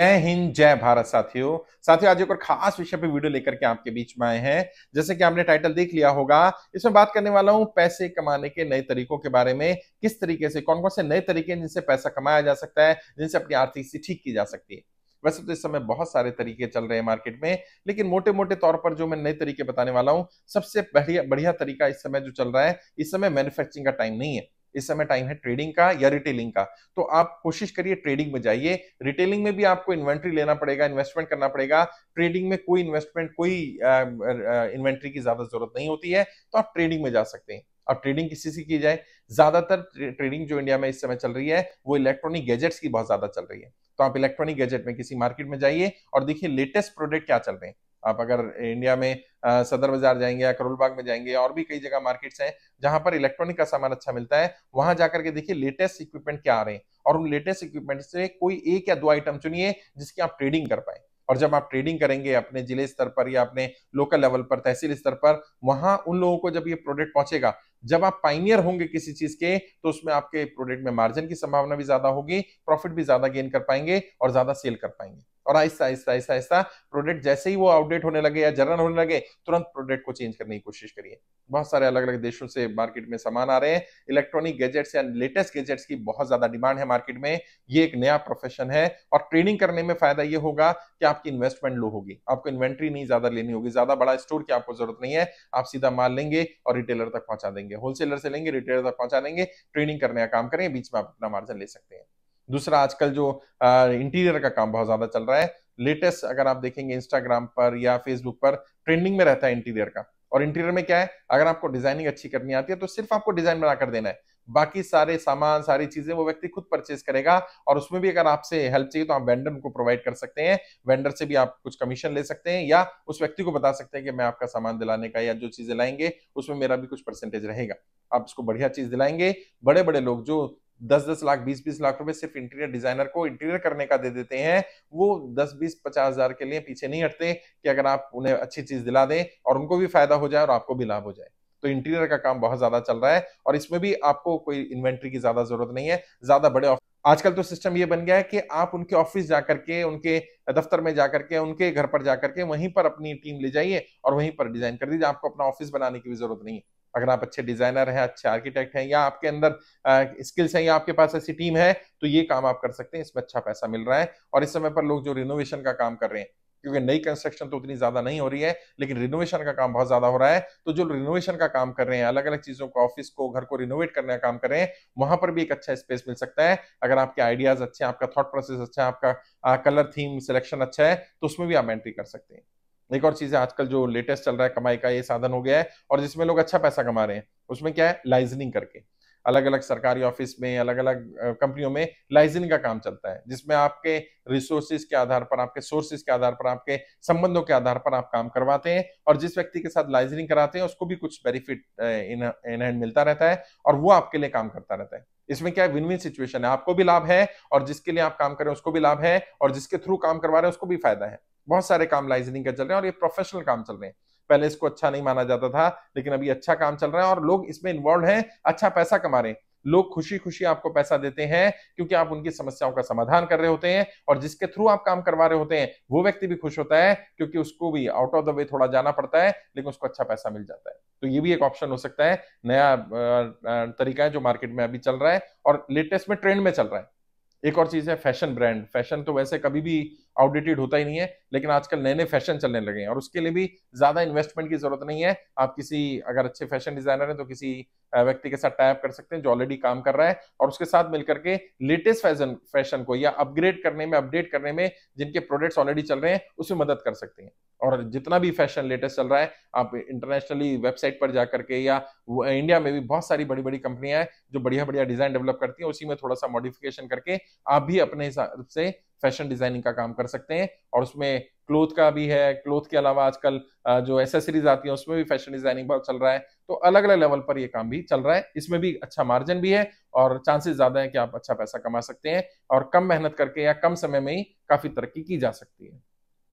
जय हिंद जय भारत साथियों साथियों आज एक और खास विषय पे वीडियो लेकर के आपके बीच में आए हैं जैसे कि आपने टाइटल देख लिया होगा इसमें बात करने वाला हूं पैसे कमाने के नए तरीकों के बारे में किस तरीके से कौन कौन से नए तरीके हैं जिनसे पैसा कमाया जा सकता है जिनसे अपनी आर्थिक स्थिति ठीक की जा सकती है वैसे तो इस समय बहुत सारे तरीके चल रहे हैं मार्केट में लेकिन मोटे मोटे तौर पर जो मैं नए तरीके बताने वाला हूँ सबसे बढ़िया बढ़िया तरीका इस समय जो चल रहा है इस समय मैन्युफैक्चरिंग का टाइम नहीं है इस समय टाइम है ट्रेडिंग का या रिटेलिंग का तो आप कोशिश करिए ट्रेडिंग में जाइए रिटेलिंग में भी आपको इन्वेंट्री लेना पड़ेगा इन्वेस्टमेंट करना पड़ेगा ट्रेडिंग में कोई इन्वेस्टमेंट कोई इन्वेंट्री की ज्यादा जरूरत नहीं होती है तो आप ट्रेडिंग में जा सकते हैं अब ट्रेडिंग किसी से की जाए ज्यादातर ट्रेडिंग जो इंडिया में इस समय चल रही है वो इलेक्ट्रॉनिक गैजेट्स की बहुत ज्यादा चल रही है तो आप इलेक्ट्रॉनिक गैजेट में किसी मार्केट में जाइए और देखिए लेटेस्ट प्रोडक्ट क्या चल रहे हैं आप अगर इंडिया में सदर बाजार जाएंगे या करोल बाग में जाएंगे और भी कई जगह मार्केट्स हैं जहां पर इलेक्ट्रॉनिक का सामान अच्छा मिलता है वहां जाकर के देखिए लेटेस्ट इक्विपमेंट क्या आ रहे हैं और उन लेटेस्ट इक्विपमेंट से कोई एक या दो आइटम चुनिए जिसकी आप ट्रेडिंग कर पाए और जब आप ट्रेडिंग करेंगे अपने जिले स्तर पर या अपने लोकल लेवल पर तहसील स्तर पर वहां उन लोगों को जब ये प्रोडक्ट पहुंचेगा जब आप पाइनियर होंगे किसी चीज के तो उसमें आपके प्रोडक्ट में मार्जिन की संभावना भी ज्यादा होगी प्रॉफिट भी ज्यादा गेन कर पाएंगे और ज्यादा सेल कर पाएंगे और आहिस्ता आहिस्ता आहिस्ता आहिस्ता प्रोडक्ट जैसे ही वो आउटडेट होने लगे या जर्नल होने लगे तुरंत प्रोडक्ट को चेंज करने की कोशिश करिए बहुत सारे अलग अलग देशों से मार्केट में सामान आ रहे हैं इलेक्ट्रॉनिक गैजेट्स या लेटेस्ट गैजेट्स की बहुत ज्यादा डिमांड है मार्केट में ये एक नया प्रोफेशन है और ट्रेनिंग करने में फायदा ये होगा कि आपकी इन्वेस्टमेंट लो होगी आपको इन्वेंट्री नहीं ज्यादा लेनी होगी ज्यादा बड़ा स्टोर की आपको जरूरत नहीं है आप सीधा माल लेंगे और रिटेलर तक पहुंचा देंगे होलसेलर से लेंगे रिटेलर तक पहुंचा देंगे ट्रेनिंग करने का काम करें बीच में आप अपना मार्जिन ले सकते हैं दूसरा आजकल जो इंटीरियर का काम बहुत ज्यादा चल रहा है लेटेस्ट अगर आप देखेंगे इंस्टाग्राम पर या फेसबुक पर ट्रेंडिंग में रहता है इंटीरियर का और इंटीरियर में क्या है अगर आपको डिजाइनिंग अच्छी करनी आती है तो सिर्फ आपको डिजाइन बनाकर देना है बाकी सारे सामान सारी चीजें वो व्यक्ति खुद परचेज करेगा और उसमें भी अगर आपसे हेल्प चाहिए तो आप वेंडर को प्रोवाइड कर सकते हैं वेंडर से भी आप कुछ कमीशन ले सकते हैं या उस व्यक्ति को बता सकते हैं कि मैं आपका सामान दिलाने का या जो चीजें लाएंगे उसमें मेरा भी कुछ परसेंटेज रहेगा आप उसको बढ़िया चीज दिलाएंगे बड़े बड़े लोग जो दस दस लाख बीस बीस लाख रुपए सिर्फ इंटीरियर डिजाइनर को इंटीरियर करने का दे देते हैं वो दस बीस पचास हजार के लिए पीछे नहीं हटते कि अगर आप उन्हें अच्छी चीज दिला दें और उनको भी फायदा हो जाए और आपको भी लाभ हो जाए तो इंटीरियर का काम बहुत ज्यादा चल रहा है और इसमें भी आपको कोई इन्वेंट्री की ज्यादा जरूरत नहीं है ज्यादा बड़े आजकल तो सिस्टम ये बन गया है कि आप उनके ऑफिस जाकर के उनके दफ्तर में जाकर के उनके घर पर जाकर के वहीं पर अपनी टीम ले जाइए और वहीं पर डिजाइन कर दीजिए आपको अपना ऑफिस बनाने की भी जरूरत नहीं है अगर आप अच्छे डिजाइनर हैं अच्छे आर्किटेक्ट हैं या आपके अंदर स्किल्स हैं या आपके पास ऐसी टीम है तो ये काम आप कर सकते हैं इसमें अच्छा पैसा मिल रहा है और इस समय पर लोग जो रिनोवेशन का काम कर रहे हैं क्योंकि नई कंस्ट्रक्शन तो उतनी ज्यादा नहीं हो रही है लेकिन रिनोवेशन का काम बहुत ज्यादा हो रहा है तो जो रिनोवेशन का काम कर रहे हैं अलग अलग चीजों को ऑफिस को घर को रिनोवेट करने का काम कर रहे हैं वहां पर भी एक अच्छा स्पेस मिल सकता है अगर आपके आइडियाज अच्छे हैं आपका थॉट प्रोसेस अच्छा है आपका कलर थीम सिलेक्शन अच्छा है तो उसमें भी आप एंट्री कर सकते हैं एक और चीज है आजकल जो लेटेस्ट चल रहा है कमाई का ये साधन हो गया है और जिसमें लोग अच्छा पैसा कमा रहे हैं उसमें क्या है लाइजनिंग करके अलग अलग सरकारी ऑफिस में अलग अलग कंपनियों में लाइजनिंग का काम चलता है जिसमें आपके रिसोर्सेज के आधार पर आपके सोर्सेज के आधार पर आपके संबंधों के आधार पर आप काम करवाते हैं और जिस व्यक्ति के साथ लाइजनिंग कराते हैं उसको भी कुछ बेनिफिट इन हैंड मिलता रहता है और वो आपके लिए काम करता रहता है इसमें क्या है विन विन सिचुएशन है आपको भी लाभ है और जिसके लिए आप काम कर रहे हैं उसको भी लाभ है और जिसके थ्रू काम करवा रहे हैं उसको भी फायदा है बहुत सारे काम लाइजनिंग का चल रहे हैं और ये प्रोफेशनल काम चल रहे हैं पहले इसको अच्छा नहीं माना जाता था लेकिन अभी अच्छा काम चल रहा है और लोग इसमें इन्वॉल्व हैं अच्छा पैसा कमा रहे हैं लोग खुशी खुशी आपको पैसा देते हैं क्योंकि आप उनकी समस्याओं का समाधान कर रहे होते हैं और जिसके थ्रू आप काम करवा रहे होते हैं वो व्यक्ति भी खुश होता है क्योंकि उसको भी आउट ऑफ द वे थोड़ा जाना पड़ता है लेकिन उसको अच्छा पैसा मिल जाता है तो ये भी एक ऑप्शन हो सकता है नया तरीका है जो मार्केट में अभी चल रहा है और लेटेस्ट में ट्रेंड में चल रहा है एक और चीज है फैशन ब्रांड फैशन तो वैसे कभी भी आउटडेटेड होता ही नहीं है लेकिन आजकल नए नए फैशन चलने लगे हैं और उसके लिए भी ज्यादा इन्वेस्टमेंट की जरूरत नहीं है आप किसी अगर अच्छे फैशन डिजाइनर हैं तो किसी व्यक्ति के साथ टाइप कर सकते हैं जो ऑलरेडी काम कर रहा है और उसके साथ मिलकर के लेटेस्ट फैशन फैशन को या अपग्रेड करने में अपडेट करने में जिनके प्रोडक्ट्स ऑलरेडी चल रहे हैं उसमें मदद कर सकते हैं और जितना भी फैशन लेटेस्ट चल रहा है आप इंटरनेशनली वेबसाइट पर जाकर के या इंडिया में भी बहुत सारी बड़ी बड़ी कंपनियां हैं जो बढ़िया बढ़िया डिजाइन डेवलप करती हैं उसी में थोड़ा सा मॉडिफिकेशन करके आप भी अपने हिसाब से फैशन डिजाइनिंग का काम कर सकते हैं और उसमें क्लोथ का भी है क्लोथ के अलावा आजकल जो एसेसरीज आती है उसमें भी फैशन डिजाइनिंग बहुत चल रहा है तो अलग अलग लेवल पर ये काम भी चल रहा है इसमें भी अच्छा मार्जिन भी है और चांसेस ज्यादा है कि आप अच्छा पैसा कमा सकते हैं और कम मेहनत करके या कम समय में ही काफी तरक्की की जा सकती है